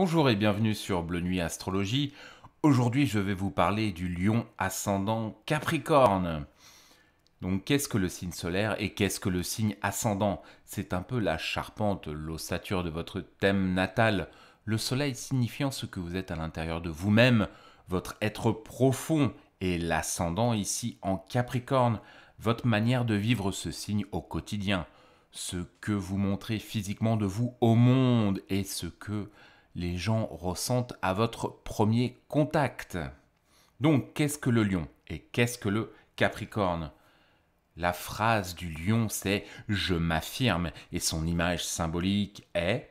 Bonjour et bienvenue sur Bleu Nuit Astrologie. Aujourd'hui, je vais vous parler du lion ascendant Capricorne. Donc, qu'est-ce que le signe solaire et qu'est-ce que le signe ascendant C'est un peu la charpente, l'ossature de votre thème natal. Le soleil signifiant ce que vous êtes à l'intérieur de vous-même, votre être profond et l'ascendant ici en Capricorne, votre manière de vivre ce signe au quotidien, ce que vous montrez physiquement de vous au monde et ce que les gens ressentent à votre premier contact. Donc, qu'est-ce que le lion et qu'est-ce que le capricorne La phrase du lion, c'est ⁇ Je m'affirme ⁇ et son image symbolique est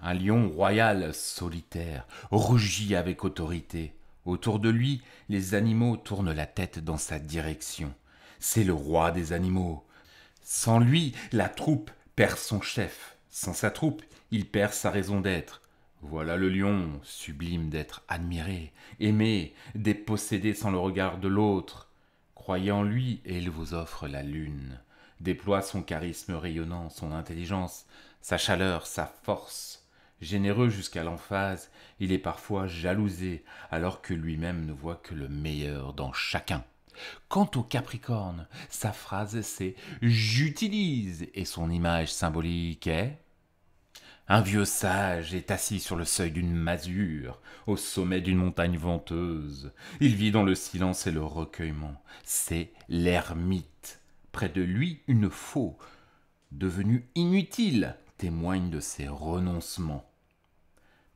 ⁇ Un lion royal, solitaire, rugit avec autorité. Autour de lui, les animaux tournent la tête dans sa direction. C'est le roi des animaux. Sans lui, la troupe perd son chef. Sans sa troupe, il perd sa raison d'être. Voilà le lion, sublime d'être admiré, aimé, dépossédé sans le regard de l'autre. Croyez en lui et il vous offre la lune. Déploie son charisme rayonnant, son intelligence, sa chaleur, sa force. Généreux jusqu'à l'emphase, il est parfois jalousé alors que lui-même ne voit que le meilleur dans chacun. Quant au Capricorne, sa phrase c'est J'utilise et son image symbolique est un vieux sage est assis sur le seuil d'une masure, au sommet d'une montagne venteuse. Il vit dans le silence et le recueillement. C'est l'ermite. Près de lui, une faux, devenue inutile, témoigne de ses renoncements.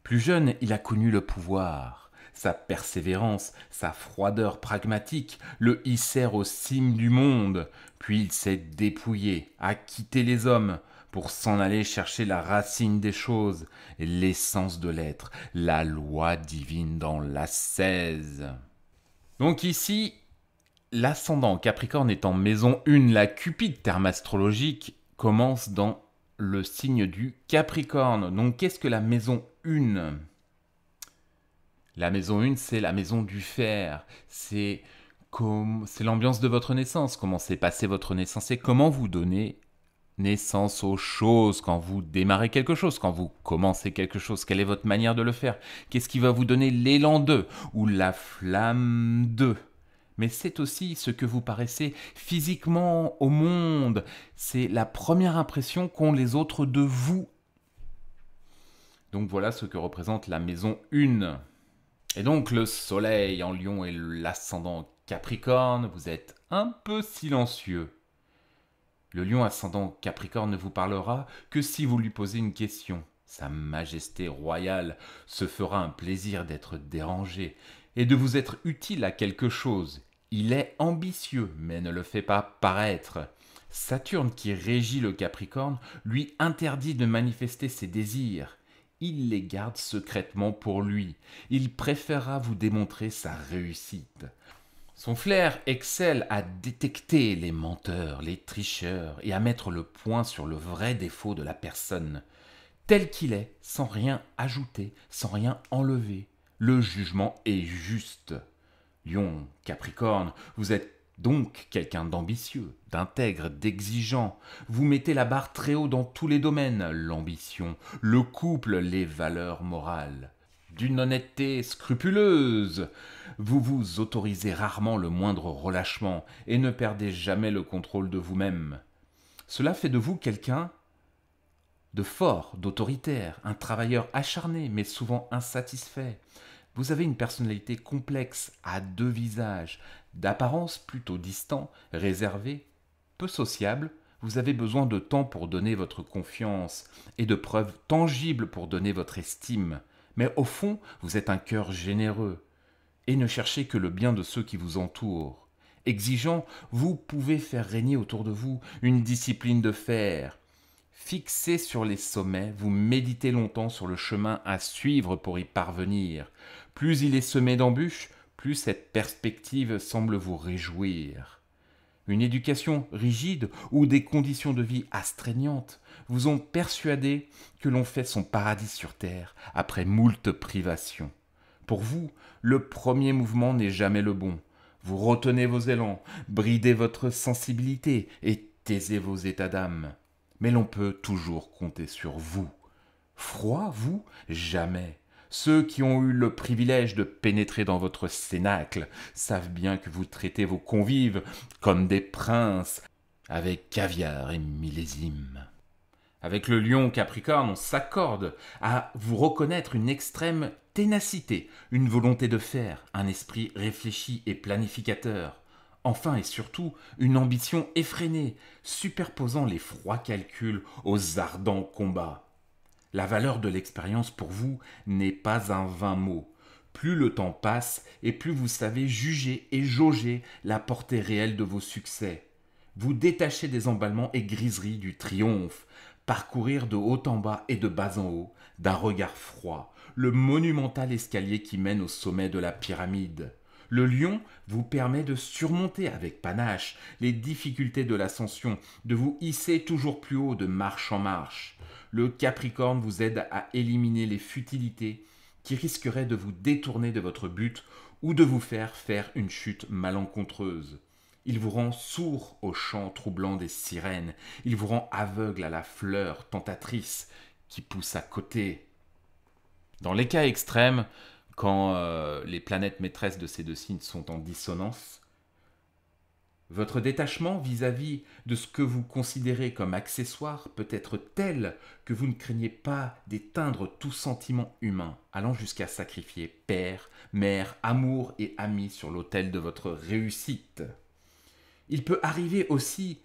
Plus jeune, il a connu le pouvoir. Sa persévérance, sa froideur pragmatique le hissèrent aux cimes du monde. Puis il s'est dépouillé, a quitté les hommes, pour s'en aller chercher la racine des choses, l'essence de l'être, la loi divine dans la 16. Donc ici, l'ascendant Capricorne est en maison 1, la cupide terme astrologique commence dans le signe du Capricorne. Donc qu'est-ce que la maison 1 La maison 1, c'est la maison du fer, c'est c'est l'ambiance de votre naissance, comment s'est passé votre naissance et comment vous donnez naissance aux choses, quand vous démarrez quelque chose, quand vous commencez quelque chose, quelle est votre manière de le faire Qu'est-ce qui va vous donner l'élan 2 ou la flamme 2 mais c'est aussi ce que vous paraissez physiquement au monde. C'est la première impression qu'ont les autres de vous. Donc voilà ce que représente la maison 1. Et donc le soleil en lion et l'ascendant capricorne, vous êtes un peu silencieux. Le lion ascendant Capricorne ne vous parlera que si vous lui posez une question. Sa Majesté royale se fera un plaisir d'être dérangé et de vous être utile à quelque chose. Il est ambitieux, mais ne le fait pas paraître. Saturne, qui régit le Capricorne, lui interdit de manifester ses désirs. Il les garde secrètement pour lui. Il préférera vous démontrer sa réussite. Son flair excelle à détecter les menteurs, les tricheurs et à mettre le point sur le vrai défaut de la personne, tel qu'il est, sans rien ajouter, sans rien enlever. Le jugement est juste. Lion, Capricorne, vous êtes donc quelqu'un d'ambitieux, d'intègre, d'exigeant. Vous mettez la barre très haut dans tous les domaines, l'ambition, le couple, les valeurs morales d'une honnêteté scrupuleuse. Vous vous autorisez rarement le moindre relâchement et ne perdez jamais le contrôle de vous-même. Cela fait de vous quelqu'un de fort, d'autoritaire, un travailleur acharné mais souvent insatisfait. Vous avez une personnalité complexe à deux visages, d'apparence plutôt distant, réservée, peu sociable. Vous avez besoin de temps pour donner votre confiance et de preuves tangibles pour donner votre estime mais au fond, vous êtes un cœur généreux, et ne cherchez que le bien de ceux qui vous entourent. Exigeant, vous pouvez faire régner autour de vous une discipline de fer. Fixé sur les sommets, vous méditez longtemps sur le chemin à suivre pour y parvenir. Plus il est semé d'embûches, plus cette perspective semble vous réjouir. Une éducation rigide ou des conditions de vie astreignantes vous ont persuadé que l'on fait son paradis sur terre après moult privations. Pour vous, le premier mouvement n'est jamais le bon. Vous retenez vos élans, bridez votre sensibilité et taisez vos états d'âme. Mais l'on peut toujours compter sur vous. Froid, vous Jamais. Ceux qui ont eu le privilège de pénétrer dans votre cénacle savent bien que vous traitez vos convives comme des princes, avec caviar et millésime. Avec le lion Capricorne, on s'accorde à vous reconnaître une extrême ténacité, une volonté de faire, un esprit réfléchi et planificateur. Enfin et surtout, une ambition effrénée, superposant les froids calculs aux ardents combats. La valeur de l'expérience pour vous n'est pas un vain mot. Plus le temps passe et plus vous savez juger et jauger la portée réelle de vos succès. Vous détachez des emballements et griseries du triomphe, parcourir de haut en bas et de bas en haut, d'un regard froid, le monumental escalier qui mène au sommet de la pyramide. Le lion vous permet de surmonter avec panache les difficultés de l'ascension, de vous hisser toujours plus haut de marche en marche. Le Capricorne vous aide à éliminer les futilités qui risqueraient de vous détourner de votre but ou de vous faire faire une chute malencontreuse. Il vous rend sourd aux chants troublants des sirènes, il vous rend aveugle à la fleur tentatrice qui pousse à côté. Dans les cas extrêmes, quand euh, les planètes maîtresses de ces deux signes sont en dissonance, votre détachement vis-à-vis de ce que vous considérez comme accessoire peut être tel que vous ne craignez pas d'éteindre tout sentiment humain, allant jusqu'à sacrifier père, mère, amour et ami sur l'autel de votre réussite. Il peut arriver aussi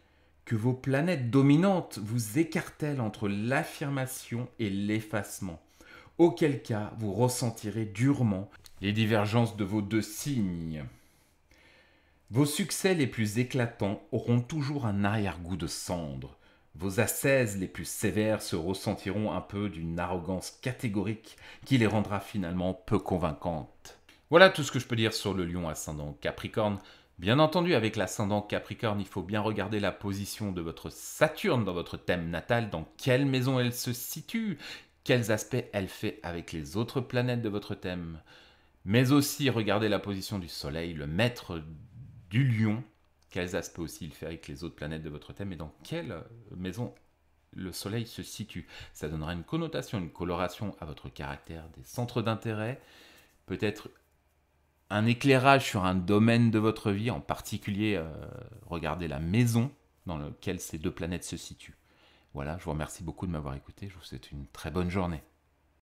que vos planètes dominantes vous écartèlent entre l'affirmation et l'effacement, auquel cas vous ressentirez durement les divergences de vos deux signes. Vos succès les plus éclatants auront toujours un arrière-goût de cendre. Vos assaises les plus sévères se ressentiront un peu d'une arrogance catégorique qui les rendra finalement peu convaincantes. Voilà tout ce que je peux dire sur le lion ascendant Capricorne. Bien entendu, avec l'ascendant Capricorne, il faut bien regarder la position de votre Saturne dans votre thème natal, dans quelle maison elle se situe quels aspects elle fait avec les autres planètes de votre thème, mais aussi regardez la position du Soleil, le maître du lion, quels aspects aussi il fait avec les autres planètes de votre thème et dans quelle maison le Soleil se situe. Ça donnera une connotation, une coloration à votre caractère, des centres d'intérêt, peut-être un éclairage sur un domaine de votre vie, en particulier euh, regardez la maison dans laquelle ces deux planètes se situent. Voilà, je vous remercie beaucoup de m'avoir écouté. Je vous souhaite une très bonne journée.